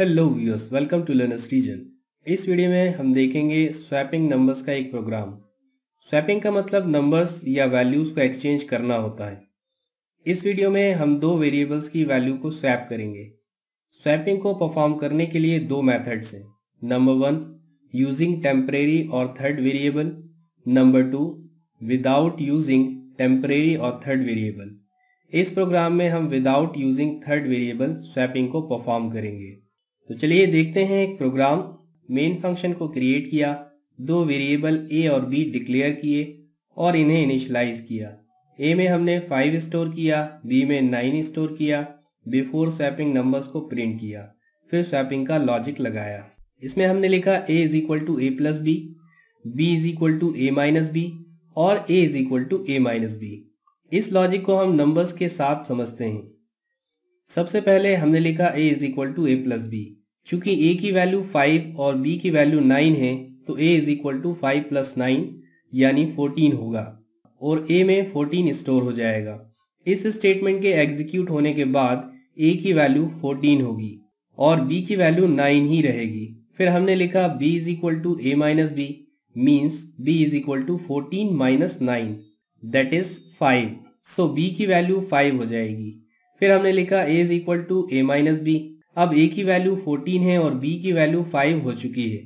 hello viewers welcome to learners region इस video में हम देखेंगे स्वैपिंग नंबर्स का एक प्रोग्राम स्वैपिंग का मतलब नंबर्स या वैल्यूज को एक्सचेंज करना होता है इस वीडियो में हम दो वेरिएबल्स की वैल्यू को स्वैप करेंगे स्वैपिंग को परफॉर्म करने के लिए दो मेथड्स हैं नंबर वन यूजिंग टेम्परेरी और third variable number two without using temporary और थर्ड वेरिएबल इस प्रोग्राम में हम without using third variable swapping को परफॉर्म करेंगे तो चलिए देखते हैं एक प्रोग्राम मेन फंक्शन को क्रिएट किया दो वेरिएबल ए और बी डिक्लेयर किए और इन्हें इनिशलाइज किया ए में हमने फाइव स्टोर किया बी में नाइन स्टोर किया बिफोर स्वैपिंग नंबर्स को प्रिंट किया फिर स्वैपिंग का लॉजिक लगाया इसमें हमने लिखा a is equal to a plus b b is equal to a minus b और a is equal to a minus b इस लॉजिक को हम नंबर्स के साथ समझते हैं सबसे पहले हमने लिखा a is equal to a plus b चूंकि ए की वैल्यू फाइव और बी की वैल्यू नाइन है तो a is equal to five plus nine यानी फोर्टीन होगा और ए में फोर्टीन स्टोर हो जाएगा इस स्टेटमेंट के एग्जीक्यूट होने के बाद ए की वैल्यू फोर्टीन होगी और बी की वैल्यू नाइन ही रहेगी फिर हमने लिखा b is equal to a minus b means b is equal to fourteen minus nine that is five so b की वैल्यू फाइव हो जाएगी फिर हमने लिखा a is equal to a minus b अब ए की वैल्यू 14 है और बी की वैल्यू 5 हो चुकी है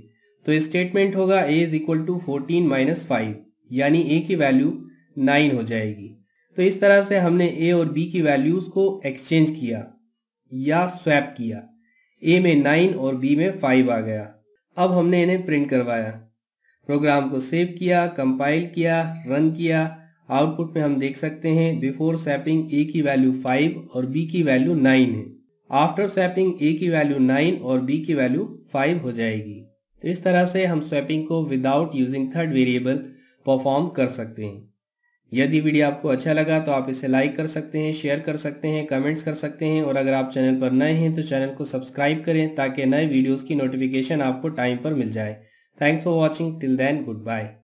तो स्टेटमेंट होगा a is equal to fourteen minus five यानी ए की वैल्यू 9 हो जाएगी तो इस तरह से हमने ए और बी की वैल्यूज को एक्सचेंज किया या स्वैप किया ए में 9 और बी में 5 आ गया अब हमने इन्हें प्रिंट करवाया प्रोग्राम को सेव किया कंपाइल किया रन किया आउटपुट में हम देख सकते हैं बिफोर स्वैपिंग ए की वैल्यू फाइव और बी की वैल्यू नाइन है आफ्टर स्वैपिंग ए की वैल्यू नाइन और बी की वैल्यू फाइव हो जाएगी तो इस तरह से हम स्वैपिंग को without using third variable perform कर सकते हैं यदि वीडियो आपको अच्छा लगा तो आप इसे लाइक कर सकते हैं शेयर कर सकते हैं कमेंट्स कर सकते हैं और अगर आप चैनल पर नए हैं तो चैनल को सब्सक्राइब करें ताकि नए वीडियोस की नोटिफिकेशन आपको टाइम पर मिल जाए thanks for watching till then good bye